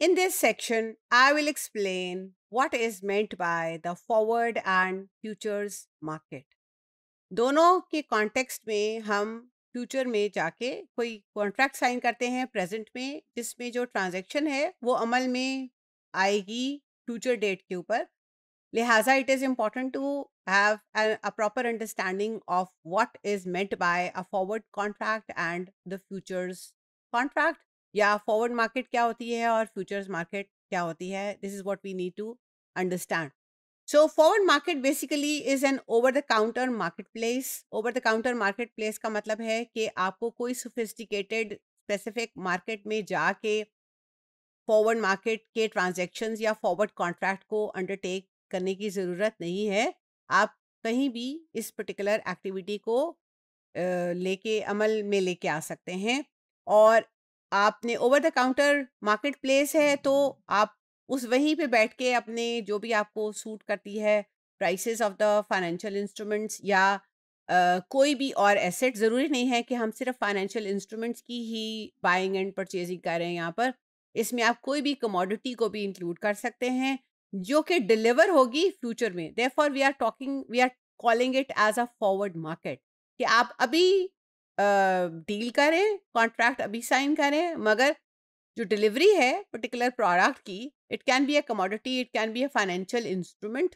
In this section, I will explain what is meant by the forward and futures market. दोनों के context में हम future में जाके कोई कॉन्ट्रैक्ट साइन करते हैं प्रेजेंट में जिसमें जो ट्रांजैक्शन है वो अमल में आएगी फ्यूचर डेट के ऊपर लिहाजा it is important to have a proper understanding of what is meant by a forward contract and the futures contract या फॉरवर्ड मार्केट क्या होती है और फ्यूचर्स मार्केट क्या होती है this is what we need to understand so forward market basically is an over the counter market place over the counter market place का मतलब है कि आपको कोई सोफिस्टिकेटेड स्पेसिफिक मार्केट में जाके फॉरवर्ड मार्केट के ट्रांजेक्शन या फॉरवर्ड कॉन्ट्रैक्ट को अंडरटेक करने की ज़रूरत नहीं है आप कहीं भी इस पर्टिकुलर एक्टिविटी को लेके अमल में लेके आ सकते हैं और आपने over the counter market place है तो आप उस वहीं पे बैठ के अपने जो भी आपको सूट करती है prices of the financial instruments या आ, कोई भी और एसेट ज़रूरी नहीं है कि हम सिर्फ फाइनेंशियल इंस्ट्रूमेंट्स की ही बाइंग एंड परचेजिंग कर रहे हैं यहाँ पर इसमें आप कोई भी कमोडिटी को भी इंक्लूड कर सकते हैं जो कि डिलीवर होगी फ्यूचर में therefore we are talking we are calling it as a forward market कि आप अभी डील करें कॉन्ट्रैक्ट अभी साइन करें मगर जो डिलीवरी है पर्टिकुलर प्रोडक्ट की it can be a commodity it can be a financial instrument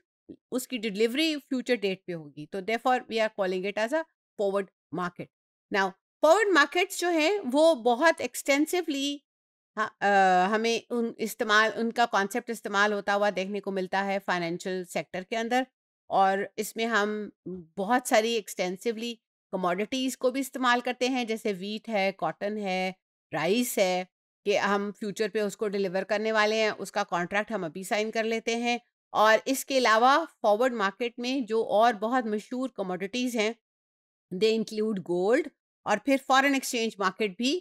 उसकी डिलीवरी फ्यूचर डेट पे होगी तो therefore we are calling it as a forward market now forward markets जो हैं वो बहुत एक्सटेंसिवली हमें उन इस्तेमाल उनका कॉन्सेप्ट इस्तेमाल होता हुआ देखने को मिलता है फाइनेंशियल सेक्टर के अंदर और इसमें हम बहुत सारी एक्सटेंसिवली कमोडिटीज़ को भी इस्तेमाल करते हैं जैसे वीट है, कॉटन है, राइस है कि हम फ्यूचर पे उसको डिलीवर करने वाले हैं उसका कॉन्ट्रैक्ट हम अभी साइन कर लेते हैं और इसके अलावा फॉरवर्ड मार्केट में जो और बहुत मशहूर कमोडिटीज़ हैं दे इंक्लूड गोल्ड और फिर फॉरेन एक्सचेंज मार्केट भी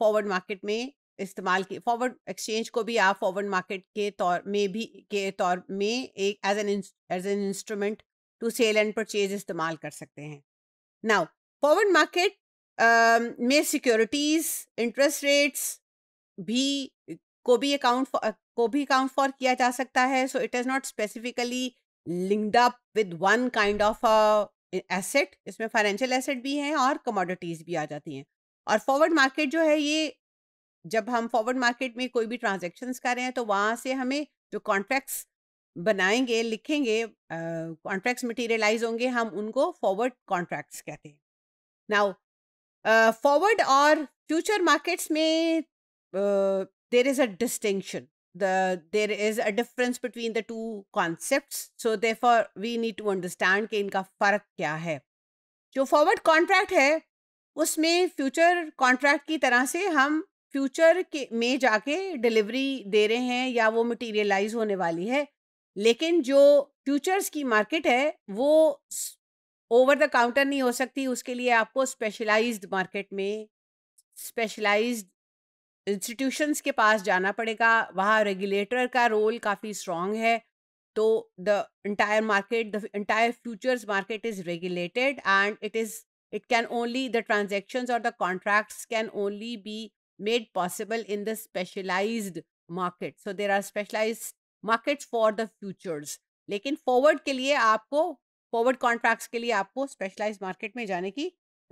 फॉरवर्ड मार्केट में इस्तेमाल की फॉरवर्ड एक्सचेंज को भी आप फॉरवर्ड मार्केट के तौर में भी के तौर में एक as an as an instrument to sell and purchase इस्तेमाल कर सकते हैं नाउ फॉरवर्ड मार्केट में सिक्योरिटीज इंटरेस्ट रेट्स भी को भी अकाउंट को भी अकाउंट फॉर किया जा सकता है so it is not specifically linked up with one kind of asset इसमें फाइनेंशियल एसेट भी हैं और कमोडिटीज़ भी आ जाती हैं और फॉरवर्ड मार्केट जो है ये जब हम फॉरवर्ड मार्केट में कोई भी ट्रांजेक्शन्स कर रहे हैं तो वहाँ से हमें जो कॉन्ट्रैक्ट्स बनाएंगे लिखेंगे कॉन्ट्रैक्ट्स मटेरियलाइज होंगे हम उनको फॉरवर्ड कॉन्ट्रैक्ट्स कहते हैं नाउ फॉरवर्ड और फ्यूचर मार्केट्स में there is a distinction there is a difference between the two concept so therefore we need to understand कि इनका फ़र्क क्या है जो फॉरवर्ड कॉन्ट्रैक्ट है उसमें फ्यूचर कॉन्ट्रैक्ट की तरह से हम फ्यूचर के में जाके डिलीवरी दे रहे हैं या वो मटेरियलाइज होने वाली है लेकिन जो फ्यूचर्स की मार्केट है वो ओवर द काउंटर नहीं हो सकती उसके लिए आपको स्पेशलाइज्ड मार्केट में स्पेशलाइज्ड इंस्टीट्यूशंस के पास जाना पड़ेगा वहाँ रेगुलेटर का रोल काफ़ी स्ट्रॉन्ग है तो the entire market the entire futures market is regulated and it is it can only the transaction और the contracts can only be made possible in the specialised market so there are specialised markets for the futures लेकिन फॉरवर्ड के लिए आपको forward contracts के लिए आपको specialise market में जाने की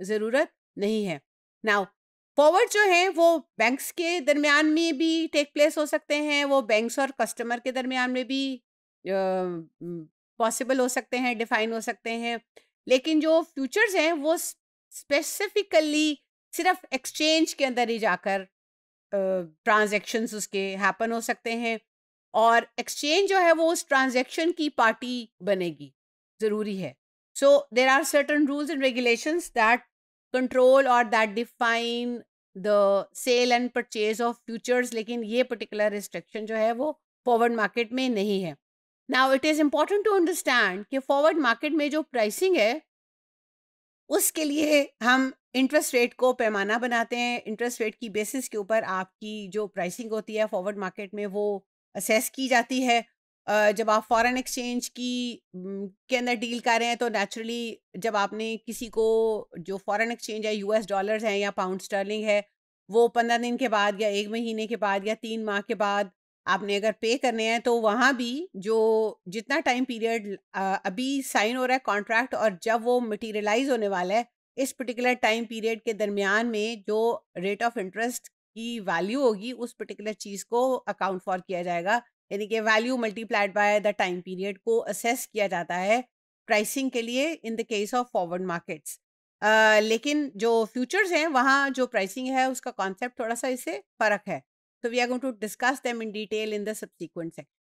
ज़रूरत नहीं है नाउ फॉरवर्ड जो है वो बैंक्स के दरमियान में भी टेक प्लेस हो सकते हैं वो बैंक्स और कस्टमर के दरमियान में भी पॉसिबल uh, हो सकते हैं डिफाइन हो सकते हैं लेकिन जो फ्यूचर्स हैं वो स्पेसिफिकली सिर्फ एक्सचेंज के अंदर ही जाकर ट्रांजेक्शन्स uh, उसके हैपन हो सकते हैं और एक्सचेंज जो है वो उस ट्रांजेक्शन की पार्टी बनेगी ज़रूरी है so there are certain rules and regulation that control और that define the sale and purchase of futures लेकिन ये पर्टिकुलर रिस्ट्रिक्शन जो है वो फॉरवर्ड मार्केट में नहीं है now it is important to understand कि फॉरवर्ड मार्केट में जो प्राइसिंग है उसके लिए हम इंटरेस्ट रेट को पैमाना बनाते हैं इंटरेस्ट रेट की बेसिस के ऊपर आपकी जो प्राइसिंग होती है फॉरवर्ड मार्केट में वो असेस की जाती है जब आप फॉरेन एक्सचेंज की के अंदर डील कर रहे हैं तो नेचुरली जब आपने किसी को जो फॉरेन एक्सचेंज है यूएस डॉलर्स हैं या पाउंड स्टर्लिंग है वो पंद्रह दिन के बाद या एक महीने के बाद या तीन माह के बाद आपने अगर पे करने हैं तो वहाँ भी जो जितना टाइम पीरियड अभी साइन हो रहा है कॉन्ट्रैक्ट और जब वो मटेरियलाइज होने वाला है इस पर्टिकुलर टाइम पीरियड के दरमियान में जो रेट ऑफ इंटरेस्ट की वैल्यू होगी उस पर्टिकुलर चीज़ को अकाउंट फॉर किया जाएगा यानी कि value multiplied by the time period को असेस किया जाता है प्राइसिंग के लिए in the case of forward markets लेकिन जो फ्यूचर्स हैं वहाँ जो प्राइसिंग है उसका कॉन्सेप्ट थोड़ा सा इससे फ़र्क है so we are going to discuss them in detail in the subsequent section